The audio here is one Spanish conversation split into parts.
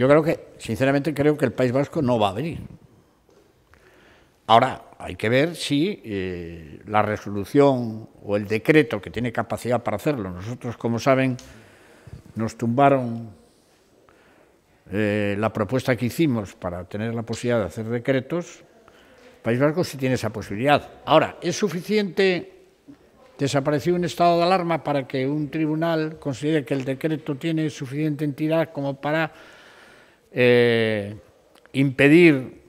Yo creo que, sinceramente, creo que el País Vasco no va a venir. Ahora, hay que ver si eh, la resolución o el decreto que tiene capacidad para hacerlo. Nosotros, como saben, nos tumbaron eh, la propuesta que hicimos para tener la posibilidad de hacer decretos. El País Vasco sí tiene esa posibilidad. Ahora, ¿es suficiente desaparecer un estado de alarma para que un tribunal considere que el decreto tiene suficiente entidad como para eh, impedir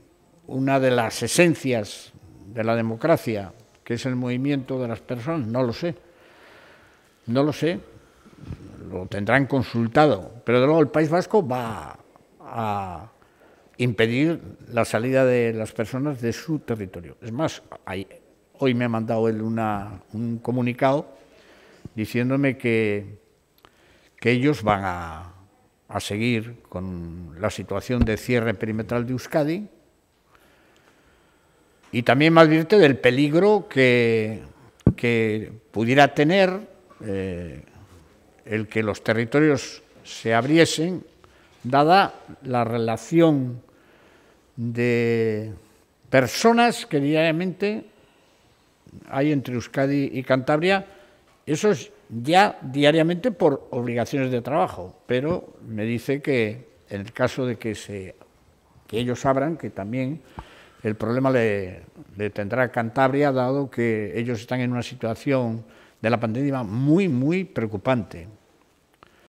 una de las esencias de la democracia, que es el movimiento de las personas, no lo sé. No lo sé, lo tendrán consultado, pero de luego el País Vasco va a impedir la salida de las personas de su territorio. Es más, hoy me ha mandado él un comunicado diciéndome que ellos van a, a seguir con la situación de cierre perimetral de Euskadi y también me advierte del peligro que, pudiera tener eh, el que los territorios se abriesen, dada la relación de personas que diariamente hay entre Euskadi y Cantabria, eso es ya diariamente por obligaciones de trabajo, pero me dice que en el caso de que, ellos sabran que también el problema le, le tendrá Cantabria, dado que ellos están en una situación de la pandemia muy, muy preocupante.